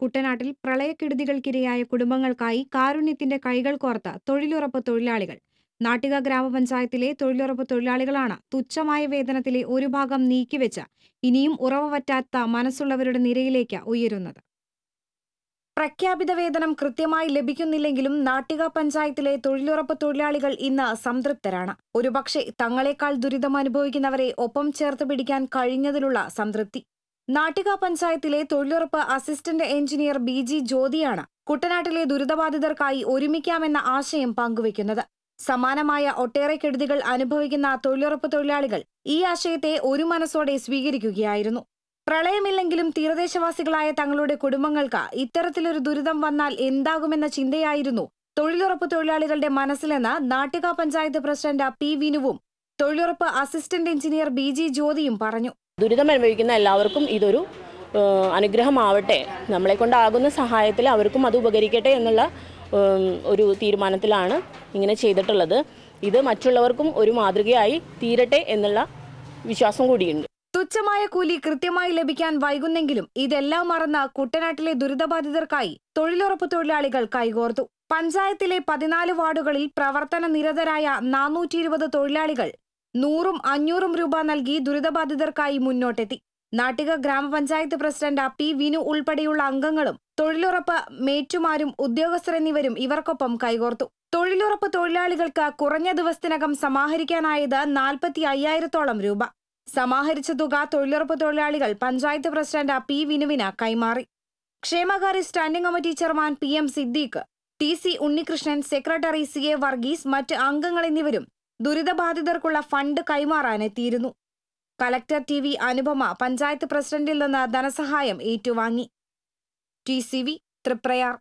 കുട്ടനാട്ടിൽ പ്രളയക്കെടുതികൾക്കിരയായ കുടുംബങ്ങൾക്കായി കാരുണ്യത്തിന്റെ കൈകൾ കോർത്ത തൊഴിലുറപ്പ് തൊഴിലാളികൾ നാട്ടിക ഗ്രാമപഞ്ചായത്തിലെ തൊഴിലുറപ്പ് തൊഴിലാളികളാണ് തുച്ഛമായ വേതനത്തിലെ ഒരു ഭാഗം നീക്കിവെച്ച ഇനിയും ഉറവ പറ്റാത്ത മനസ്സുള്ളവരുടെ നിരയിലേക്ക് ഉയരുന്നത് പ്രഖ്യാപിത വേതനം കൃത്യമായി ലഭിക്കുന്നില്ലെങ്കിലും നാട്ടിക പഞ്ചായത്തിലെ തൊഴിലുറപ്പ് തൊഴിലാളികൾ ഇന്ന് സംതൃപ്തരാണ് ഒരുപക്ഷെ തങ്ങളെക്കാൾ ദുരിതം അനുഭവിക്കുന്നവരെ ഒപ്പം ചേർത്ത് പിടിക്കാൻ കഴിഞ്ഞതിലുള്ള സംതൃപ്തി നാട്ടിക പഞ്ചായത്തിലെ തൊഴിലുറപ്പ് അസിസ്റ്റന്റ് എഞ്ചിനീയർ ബി ജി ജ്യോതിയാണ് കുട്ടനാട്ടിലെ ദുരിതബാധിതർക്കായി ഒരുമിക്കാമെന്ന ആശയം പങ്കുവയ്ക്കുന്നത് സമാനമായ ഒട്ടേറെ കെടുതികൾ അനുഭവിക്കുന്ന തൊഴിലുറപ്പ് തൊഴിലാളികൾ ഈ ആശയത്തെ ഒരു മനസ്സോടെ സ്വീകരിക്കുകയായിരുന്നു പ്രളയമില്ലെങ്കിലും തീരദേശവാസികളായ തങ്ങളുടെ കുടുംബങ്ങൾക്ക് ഇത്തരത്തിലൊരു ദുരിതം വന്നാൽ എന്താകുമെന്ന ചിന്തയായിരുന്നു തൊഴിലുറപ്പ് തൊഴിലാളികളുടെ മനസ്സിലെന്ന് നാട്ടിക പഞ്ചായത്ത് പ്രസിഡന്റ് പി വിനുവും തൊഴിലുറപ്പ് അസിസ്റ്റന്റ് എഞ്ചിനീയർ ബി ജി ജ്യോതിയും പറഞ്ഞു ദുരിതം അനുഭവിക്കുന്ന എല്ലാവർക്കും ഇതൊരു അനുഗ്രഹമാവട്ടെ നമ്മളെ കൊണ്ടാകുന്ന സഹായത്തിൽ അവർക്കും അത് ഉപകരിക്കട്ടെ എന്നുള്ള ഒരു തീരുമാനത്തിലാണ് ഇങ്ങനെ ചെയ്തിട്ടുള്ളത് ഇത് മറ്റുള്ളവർക്കും ഒരു മാതൃകയായി തീരട്ടെ എന്നുള്ള വിശ്വാസം കൂടിയുണ്ട് തുച്ഛമായ കൂലി കൃത്യമായി ലഭിക്കാൻ വൈകുന്നെങ്കിലും ഇതെല്ലാം മറന്ന കുട്ടനാട്ടിലെ ദുരിതബാധിതർക്കായി തൊഴിലുറപ്പ് തൊഴിലാളികൾ കൈകോർത്തു പഞ്ചായത്തിലെ പതിനാല് വാർഡുകളിൽ പ്രവർത്തന നിരതരായ നാനൂറ്റി തൊഴിലാളികൾ നൂറും അഞ്ഞൂറും രൂപ നൽകി ദുരിതബാധിതർക്കായി മുന്നോട്ടെത്തി നാട്ടിക ഗ്രാമപഞ്ചായത്ത് പ്രസിഡന്റ് പി വിനു ഉൾപ്പെടെയുള്ള അംഗങ്ങളും തൊഴിലുറപ്പ് മേറ്റുമാരും ഉദ്യോഗസ്ഥർ എന്നിവരും ഇവർക്കൊപ്പം കൈകോർത്തു തൊഴിലുറപ്പ് തൊഴിലാളികൾക്ക് കുറഞ്ഞ ദിവസത്തിനകം സമാഹരിക്കാനായത് നാൽപ്പത്തി അയ്യായിരത്തോളം രൂപ സമാഹരിച്ച തുക തൊഴിലുറപ്പ് തൊഴിലാളികൾ പഞ്ചായത്ത് പ്രസിഡന്റ് പി വിനുവിന് കൈമാറി ക്ഷേമകാര്യ standing committee chairman P M Siddique T C Unnikrishnan secretary C A Varghese മറ്റ് അംഗങ്ങൾ എന്നിവരും ദുരിതബാധിതർക്കുള്ള ഫണ്ട് കൈമാറാനെത്തിയിരുന്നു collector T V Anupama panchayat പ്രസിഡന്റിൽ നിന്ന് ധനസഹായം ഏറ്റുവാങ്ങി ടി സി വി തൃപ്രയാർ